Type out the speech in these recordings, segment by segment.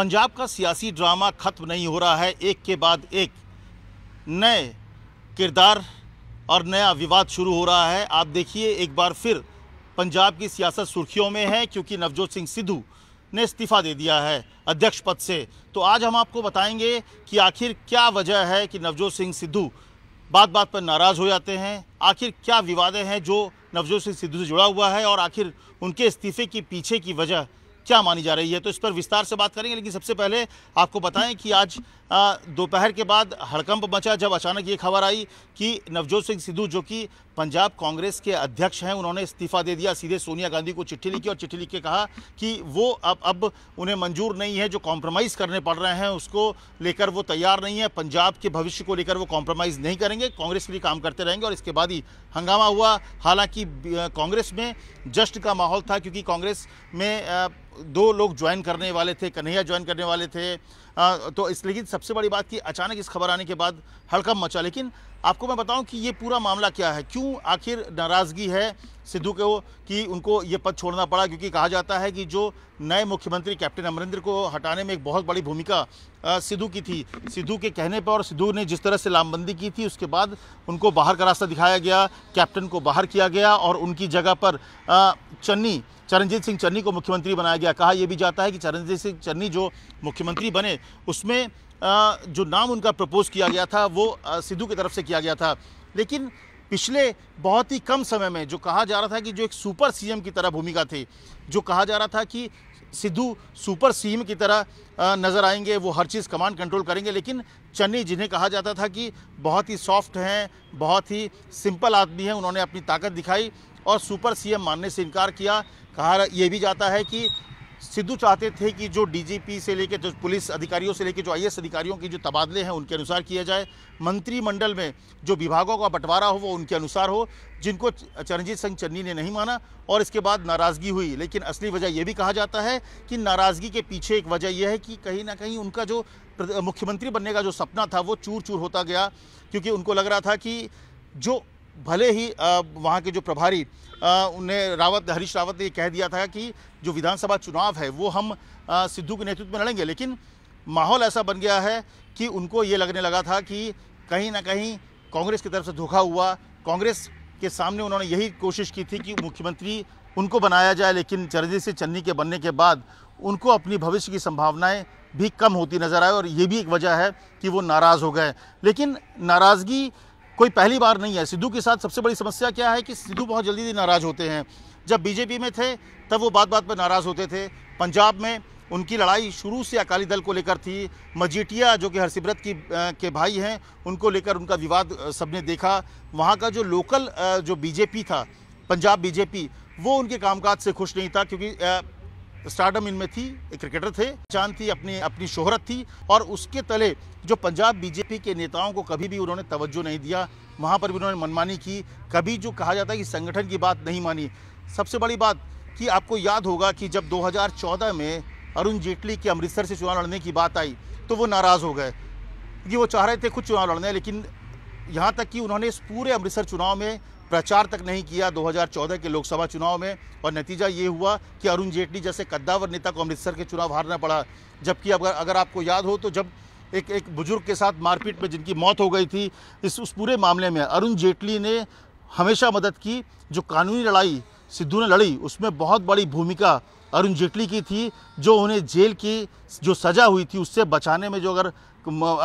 पंजाब का सियासी ड्रामा ख़त्म नहीं हो रहा है एक के बाद एक नए किरदार और नया विवाद शुरू हो रहा है आप देखिए एक बार फिर पंजाब की सियासत सुर्खियों में है क्योंकि नवजोत सिंह सिद्धू ने इस्तीफ़ा दे दिया है अध्यक्ष पद से तो आज हम आपको बताएंगे कि आखिर क्या वजह है कि नवजोत सिंह सिद्धू बात बात पर नाराज़ हो जाते हैं आखिर क्या विवादें हैं जो नवजोत सिंह सिद्धू से जुड़ा हुआ है और आखिर उनके इस्तीफ़े के पीछे की वजह क्या मानी जा रही है तो इस पर विस्तार से बात करेंगे लेकिन सबसे पहले आपको बताएं कि आज दोपहर के बाद हड़कंप मचा जब अचानक ये खबर आई कि नवजोत सिंह सिद्धू जो कि पंजाब कांग्रेस के अध्यक्ष हैं उन्होंने इस्तीफा दे दिया सीधे सोनिया गांधी को चिट्ठी लिखी और चिट्ठी लिख के कहा कि वो अब अब उन्हें मंजूर नहीं है जो कॉम्प्रोमाइज़ करने पड़ रहे हैं उसको लेकर वो तैयार नहीं है पंजाब के भविष्य को लेकर वो कॉम्प्रोमाइज़ नहीं करेंगे कांग्रेस के लिए काम करते रहेंगे और इसके बाद ही हंगामा हुआ हालांकि कांग्रेस में जश्न का माहौल था क्योंकि कांग्रेस में दो लोग ज्वाइन करने वाले थे कन्हैया ज्वाइन करने वाले थे तो इस लेकिन सबसे बड़ी बात कि अचानक इस खबर आने के बाद हड़कम मचा लेकिन आपको मैं बताऊं कि ये पूरा मामला क्या है क्यों आखिर नाराज़गी है सिद्धू को कि उनको ये पद छोड़ना पड़ा क्योंकि कहा जाता है कि जो नए मुख्यमंत्री कैप्टन अमरिंदर को हटाने में एक बहुत बड़ी भूमिका सिद्धू की थी सिद्धू के कहने पर और सिद्धू ने जिस तरह से लामबंदी की थी उसके बाद उनको बाहर का रास्ता दिखाया गया कैप्टन को बाहर किया गया और उनकी जगह पर चन्नी चरणजीत सिंह चन्नी को मुख्यमंत्री बनाया गया कहा यह भी जाता है कि चरणजीत सिंह चन्नी जो मुख्यमंत्री बने उसमें जो नाम उनका प्रपोज किया गया था वो सिद्धू की तरफ से किया गया था लेकिन पिछले बहुत ही कम समय में जो कहा जा रहा था कि जो एक सुपर सीएम की तरह भूमिका थी जो कहा जा रहा था कि सिद्धू सुपर सीएम की तरह नज़र आएंगे वो हर चीज़ कमांड कंट्रोल करेंगे लेकिन चन्नी जिन्हें कहा जाता था कि बहुत ही सॉफ्ट हैं बहुत ही सिंपल आदमी हैं उन्होंने अपनी ताकत दिखाई और सुपर सीएम मानने से इनकार किया कहा यह भी जाता है कि सिद्धू चाहते थे कि जो डीजीपी से लेकर जो पुलिस अधिकारियों से लेकर जो आईएएस अधिकारियों की जो तबादले हैं उनके अनुसार किया जाए मंत्रिमंडल में जो विभागों का बंटवारा हो वो उनके अनुसार हो जिनको चरणजीत सिंह चन्नी ने नहीं माना और इसके बाद नाराज़गी हुई लेकिन असली वजह यह भी कहा जाता है कि नाराज़गी के पीछे एक वजह यह है कि कहीं ना कहीं उनका जो मुख्यमंत्री बनने का जो सपना था वो चूर चूर होता गया क्योंकि उनको लग रहा था कि जो भले ही वहाँ के जो प्रभारी उन्हें रावत हरीश रावत ने कह दिया था कि जो विधानसभा चुनाव है वो हम सिद्धू के नेतृत्व में लड़ेंगे लेकिन माहौल ऐसा बन गया है कि उनको ये लगने लगा था कि कहीं ना कहीं कांग्रेस की तरफ से धोखा हुआ कांग्रेस के सामने उन्होंने यही कोशिश की थी कि मुख्यमंत्री उनको बनाया जाए लेकिन चरणजीत से चन्नी के बनने के बाद उनको अपनी भविष्य की संभावनाएं भी कम होती नज़र आए और ये भी एक वजह है कि वो नाराज़ हो गए लेकिन नाराज़गी कोई पहली बार नहीं है सिद्धू के साथ सबसे बड़ी समस्या क्या है कि सिद्धू बहुत जल्दी नाराज़ होते हैं जब बीजेपी में थे तब वो बात बात पर नाराज़ होते थे पंजाब में उनकी लड़ाई शुरू से अकाली दल को लेकर थी मजीटिया जो कि हरसिमरत की के भाई हैं उनको लेकर उनका विवाद सबने देखा वहाँ का जो लोकल जो बीजेपी था पंजाब बीजेपी वो उनके कामकाज से खुश नहीं था क्योंकि स्टार्डम इनमें थी एक क्रिकेटर थे चांद थी अपनी अपनी शोहरत थी और उसके तले जो पंजाब बीजेपी के नेताओं को कभी भी उन्होंने तवज्जो नहीं दिया वहाँ पर भी उन्होंने मनमानी की कभी जो कहा जाता है कि संगठन की बात नहीं मानी सबसे बड़ी बात कि आपको याद होगा कि जब 2014 में अरुण जेटली के अमृतसर से चुनाव लड़ने की बात आई तो वो नाराज़ हो गए कि वो चाह रहे थे खुद चुनाव लड़ने लेकिन यहाँ तक कि उन्होंने इस पूरे अमृतसर चुनाव में प्रचार तक नहीं किया 2014 के लोकसभा चुनाव में और नतीजा ये हुआ कि अरुण जेटली जैसे कद्दावर नेता को अमृतसर के चुनाव हारना पड़ा जबकि अगर अगर आपको याद हो तो जब एक एक बुजुर्ग के साथ मारपीट में जिनकी मौत हो गई थी इस उस पूरे मामले में अरुण जेटली ने हमेशा मदद की जो कानूनी लड़ाई सिद्धू ने लड़ी उसमें बहुत बड़ी भूमिका अरुण जेटली की थी जो उन्हें जेल की जो सज़ा हुई थी उससे बचाने में जो अगर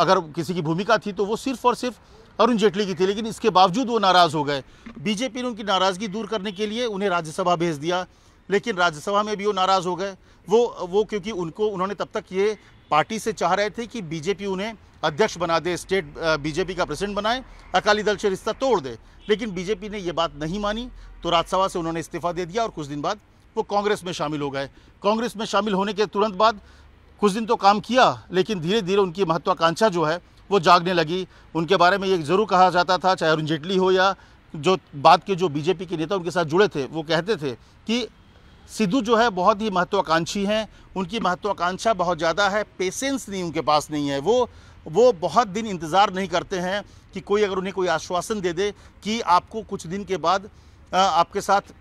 अगर किसी की भूमिका थी तो वो सिर्फ़ और सिर्फ अरुण जेटली की थी लेकिन इसके बावजूद वो नाराज़ हो गए बीजेपी ने उनकी नाराज़गी दूर करने के लिए उन्हें राज्यसभा भेज दिया लेकिन राज्यसभा में भी वो नाराज़ हो गए वो वो क्योंकि उनको उन्होंने तब तक ये पार्टी से चाह रहे थे कि बीजेपी उन्हें अध्यक्ष बना दे स्टेट बीजेपी का प्रेसिडेंट बनाए अकाली दल से रिश्ता तोड़ दे लेकिन बीजेपी ने ये बात नहीं मानी तो राज्यसभा से उन्होंने इस्तीफा दे दिया और कुछ दिन बाद वो कांग्रेस में शामिल हो गए कांग्रेस में शामिल होने के तुरंत बाद कुछ दिन तो काम किया लेकिन धीरे धीरे उनकी महत्वाकांक्षा जो है वो जागने लगी उनके बारे में ये ज़रूर कहा जाता था चाहे अरुण जेटली हो या जो बाद के जो बीजेपी के नेता उनके साथ जुड़े थे वो कहते थे कि सिद्धू जो है बहुत ही महत्वाकांक्षी हैं उनकी महत्वाकांक्षा बहुत ज़्यादा है पेशेंस नहीं उनके पास नहीं है वो वो बहुत दिन इंतज़ार नहीं करते हैं कि कोई अगर उन्हें कोई आश्वासन दे दे कि आपको कुछ दिन के बाद आपके साथ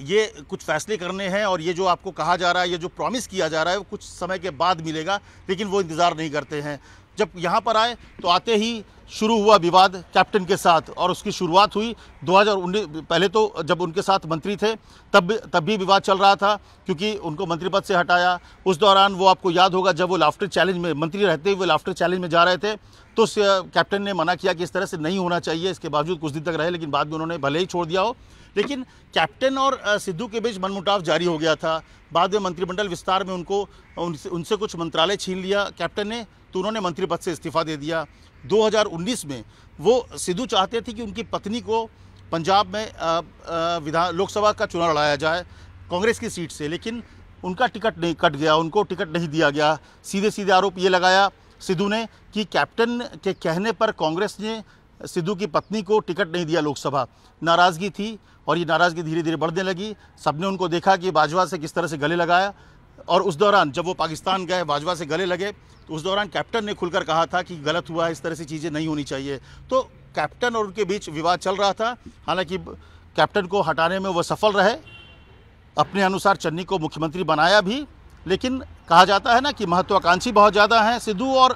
ये कुछ फैसले करने हैं और ये जो आपको कहा जा रहा है ये जो प्रॉमिस किया जा रहा है वो कुछ समय के बाद मिलेगा लेकिन वो इंतज़ार नहीं करते हैं जब यहाँ पर आए तो आते ही शुरू हुआ विवाद कैप्टन के साथ और उसकी शुरुआत हुई 2019 पहले तो जब उनके साथ मंत्री थे तब तब भी विवाद चल रहा था क्योंकि उनको मंत्री पद से हटाया उस दौरान वो आपको याद होगा जब वो लाफ्टर चैलेंज में मंत्री रहते हुए लाफ्टर चैलेंज में जा रहे थे तो कैप्टन ने मना किया कि इस तरह से नहीं होना चाहिए इसके बावजूद कुछ दिन तक रहे लेकिन बाद में उन्होंने भले ही छोड़ दिया हो लेकिन कैप्टन और सिद्धू के बीच मनमुटाव जारी हो गया था बाद में मंत्रिमंडल विस्तार में उनको उनसे उनसे कुछ मंत्रालय छीन लिया कैप्टन ने तो उन्होंने मंत्री पद से इस्तीफा दे दिया 2019 में वो सिद्धू चाहते थे कि उनकी पत्नी को पंजाब में विधान लोकसभा का चुनाव लड़ाया जाए कांग्रेस की सीट से लेकिन उनका टिकट नहीं कट गया उनको टिकट नहीं दिया गया सीधे सीधे आरोप ये लगाया सिद्धू ने कि कैप्टन के कहने पर कांग्रेस ने सिद्धू की पत्नी को टिकट नहीं दिया लोकसभा नाराज़गी थी और ये नाराज़गी धीरे धीरे बढ़ने लगी सबने उनको देखा कि बाजवा से किस तरह से गले लगाया और उस दौरान जब वो पाकिस्तान गए बाजवा से गले लगे तो उस दौरान कैप्टन ने खुलकर कहा था कि गलत हुआ इस तरह से चीज़ें नहीं होनी चाहिए तो कैप्टन और उनके बीच विवाद चल रहा था हालांकि कैप्टन को हटाने में वह सफल रहे अपने अनुसार चन्नी को मुख्यमंत्री बनाया भी लेकिन कहा जाता है ना कि महत्वाकांक्षी बहुत ज़्यादा हैं सिद्धू और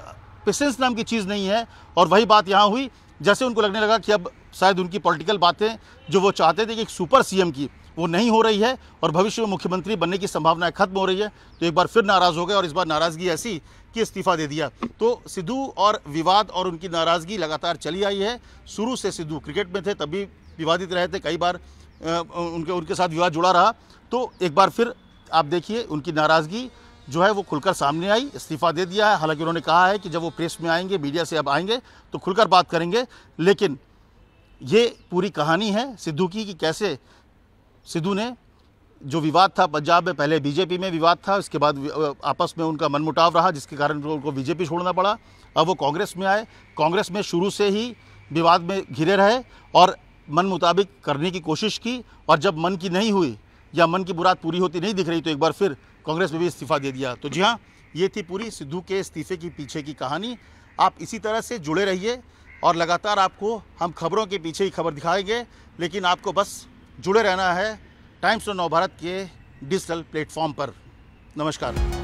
पेशेंस नाम की चीज़ नहीं है और वही बात यहाँ हुई जैसे उनको लगने लगा कि अब शायद उनकी पॉलिटिकल बातें जो वो चाहते थे कि एक सुपर सीएम की वो नहीं हो रही है और भविष्य में मुख्यमंत्री बनने की संभावनाएं खत्म हो रही है तो एक बार फिर नाराज़ हो गए और इस बार नाराज़गी ऐसी कि इस्तीफ़ा दे दिया तो सिद्धू और विवाद और उनकी नाराज़गी लगातार चली आई है शुरू से सिद्धू क्रिकेट में थे तभी विवादित रहे थे कई बार उनके उनके साथ विवाद जुड़ा रहा तो एक बार फिर आप देखिए उनकी नाराज़गी जो है वो खुलकर सामने आई इस्तीफ़ा दे दिया है हालांकि उन्होंने कहा है कि जब वो प्रेस में आएंगे मीडिया से अब आएंगे तो खुलकर बात करेंगे लेकिन ये पूरी कहानी है सिद्धू की कि कैसे सिद्धू ने जो विवाद था पंजाब में पहले बीजेपी में विवाद था उसके बाद आपस में उनका मनमुटाव रहा जिसके कारण उनको बीजेपी छोड़ना पड़ा अब वो कांग्रेस में आए कांग्रेस में शुरू से ही विवाद में घिरे रहे और मन मुताबिक करने की कोशिश की और जब मन की नहीं हुई या मन की बुरात पूरी होती नहीं दिख रही तो एक बार फिर कांग्रेस में भी इस्तीफा दे दिया तो जी हाँ ये थी पूरी सिद्धू के इस्तीफे की पीछे की कहानी आप इसी तरह से जुड़े रहिए और लगातार आपको हम खबरों के पीछे ही खबर दिखाएंगे लेकिन आपको बस जुड़े रहना है टाइम्स ऑफ नव भारत के डिजिटल प्लेटफॉर्म पर नमस्कार